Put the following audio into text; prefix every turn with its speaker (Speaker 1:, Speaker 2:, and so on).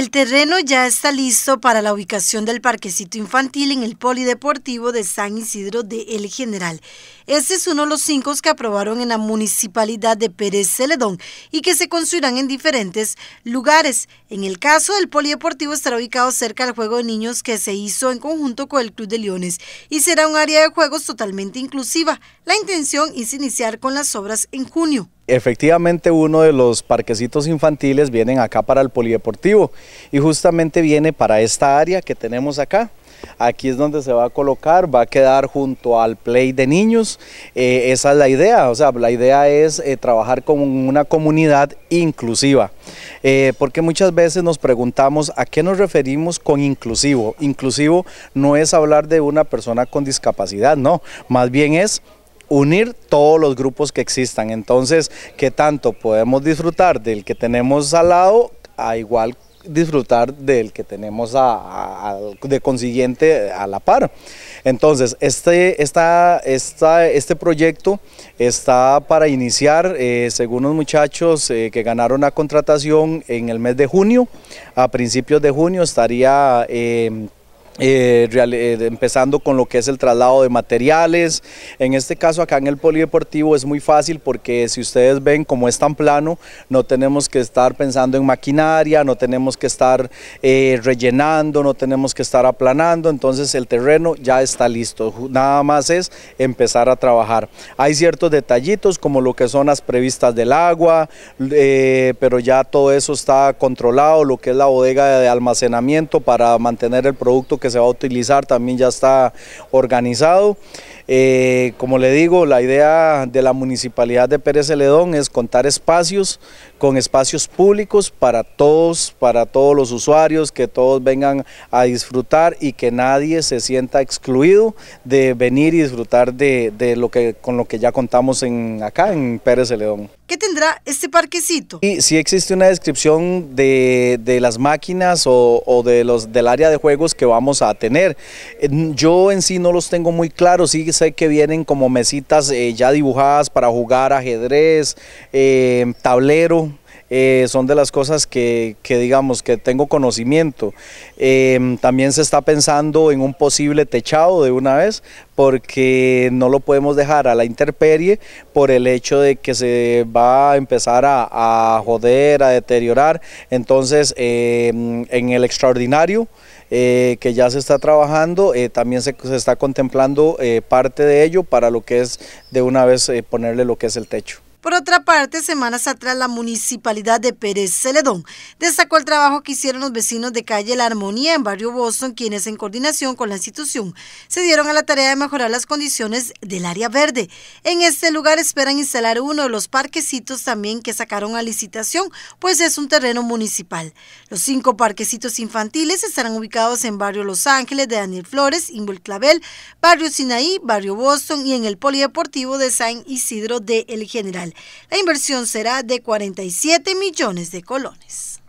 Speaker 1: El terreno ya está listo para la ubicación del parquecito infantil en el Polideportivo de San Isidro de El General. Este es uno de los cinco que aprobaron en la municipalidad de Pérez Celedón y que se construirán en diferentes lugares. En el caso del Polideportivo estará ubicado cerca del juego de niños que se hizo en conjunto con el Club de Leones y será un área de juegos totalmente inclusiva. La intención es iniciar con las obras en junio.
Speaker 2: Efectivamente, uno de los parquecitos infantiles vienen acá para el polideportivo y justamente viene para esta área que tenemos acá. Aquí es donde se va a colocar, va a quedar junto al play de niños. Eh, esa es la idea, o sea, la idea es eh, trabajar con una comunidad inclusiva. Eh, porque muchas veces nos preguntamos a qué nos referimos con inclusivo. Inclusivo no es hablar de una persona con discapacidad, no, más bien es unir todos los grupos que existan. Entonces, ¿qué tanto podemos disfrutar del que tenemos al lado? A igual disfrutar del que tenemos a, de consiguiente a la par. Entonces, este, está este proyecto está para iniciar, eh, según los muchachos eh, que ganaron la contratación en el mes de junio, a principios de junio estaría... Eh, eh, eh, empezando con lo que es el traslado de materiales. En este caso acá en el polideportivo es muy fácil porque si ustedes ven como es tan plano, no tenemos que estar pensando en maquinaria, no tenemos que estar eh, rellenando, no tenemos que estar aplanando, entonces el terreno ya está listo. Nada más es empezar a trabajar. Hay ciertos detallitos como lo que son las previstas del agua, pero ya todo eso está controlado, lo que es la bodega de almacenamiento para mantener el producto que se va a utilizar también ya está organizado. Eh, como le digo, la idea de la Municipalidad de Pérez Celedón es contar espacios con espacios públicos para todos, para todos los usuarios, que todos vengan a disfrutar y que nadie se sienta excluido de venir y disfrutar de, lo que, con lo que ya contamos en, acá en Pérez Celedón.
Speaker 1: ¿Qué tendrá este parquecito?
Speaker 2: Y si existe una descripción de, las máquinas o, o de los, del área de juegos que vamos a tener. Yo en sí no los tengo muy claros, sí sé que vienen como mesitas eh, ya dibujadas para jugar ajedrez, eh, tablero, eh, son de las cosas que, digamos que tengo conocimiento. Em, también se está pensando en un posible techado de una vez porque no lo podemos dejar a la interperie por el hecho de que se va a empezar a, a joder, a deteriorar. Entonces em, en el extraordinario eh, que ya se está trabajando, eh, también se, está contemplando parte de ello para lo que es de una vez ponerle lo que es el techo.
Speaker 1: Por otra parte, semanas atrás la municipalidad de Pérez Celedón destacó el trabajo que hicieron los vecinos de calle La Armonía en barrio Boston, quienes en coordinación con la institución se dieron a la tarea de mejorar las condiciones del área verde. En este lugar esperan instalar uno de los parquecitos también que sacaron a licitación, pues es un terreno municipal. Los cinco parquecitos infantiles estarán ubicados en barrio Los Ángeles de Daniel Flores, Ingol Clavel, barrio Sinaí, barrio Boston y en el polideportivo de San Isidro de El General. La inversión será de 47 millones de colones.